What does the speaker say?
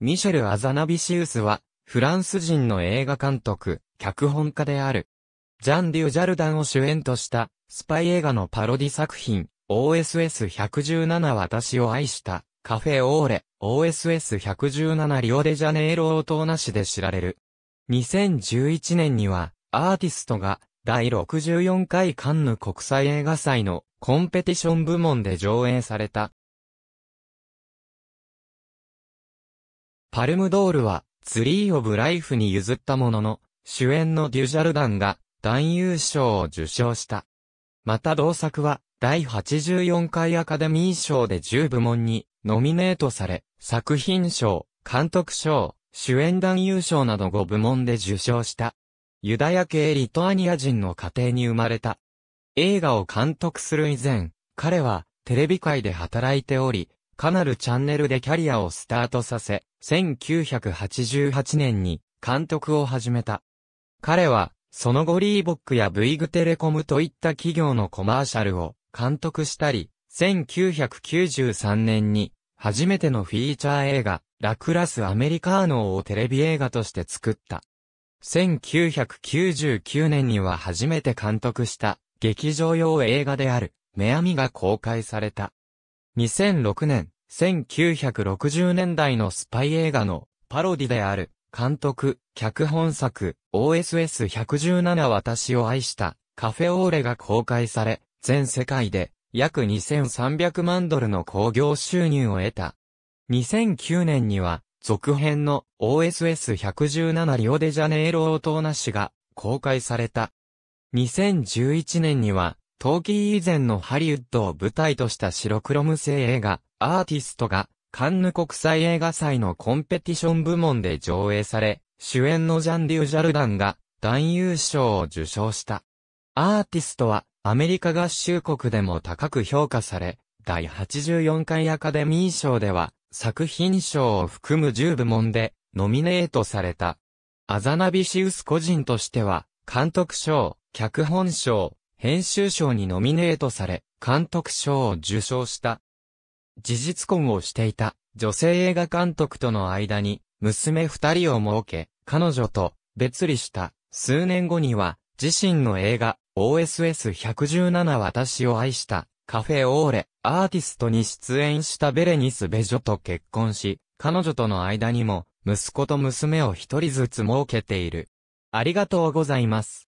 ミシェル・アザナビシウスは、フランス人の映画監督、脚本家である。ジャン・デュ・ジャルダンを主演とした、スパイ映画のパロディ作品、OSS117 私を愛した、カフェ・オーレ、OSS117 リオデジャネイロ応答なしで知られる。2011年には、アーティストが、第64回カンヌ国際映画祭のコンペティション部門で上映されたパルムドールは、ツリー・オブ・ライフに譲ったものの、主演のデュジャルダンが、男優賞を受賞した。また同作は、第84回アカデミー賞で10部門に、ノミネートされ、作品賞、監督賞、主演男優賞など5部門で受賞した。ユダヤ系リトアニア人の家庭に生まれた。映画を監督する以前、彼はテレビ界で働いており、カナルチャンネルでキャリアをスタートさせ、1988年に監督を始めた。彼は、その後リーボックやブイグテレコムといった企業のコマーシャルを監督したり、1993年に初めてのフィーチャー映画、ラクラスアメリカーノをテレビ映画として作った。1999年には初めて監督した劇場用映画である、メアミが公開された。2006年、1960年代のスパイ映画のパロディである、監督、脚本作、OSS117 私を愛した、カフェオーレが公開され、全世界で約2300万ドルの興行収入を得た。2009年には、続編の OSS117 リオデジャネイロオートーナシが公開された。2011年には陶器以前のハリウッドを舞台とした白黒無声映画、アーティストが、カンヌ国際映画祭のコンペティション部門で上映され、主演のジャン・デュ・ジャルダンが、男優賞を受賞した。アーティストは、アメリカ合衆国でも高く評価され、第84回アカデミー賞では、作品賞を含む10部門で、ノミネートされた。アザナビシウス個人としては、監督賞、脚本賞、編集賞にノミネートされ、監督賞を受賞した。事実婚をしていた女性映画監督との間に娘二人を設け、彼女と別離した数年後には自身の映画 OSS117 私を愛したカフェオーレアーティストに出演したベレニス・ベジョと結婚し、彼女との間にも息子と娘を一人ずつ設けている。ありがとうございます。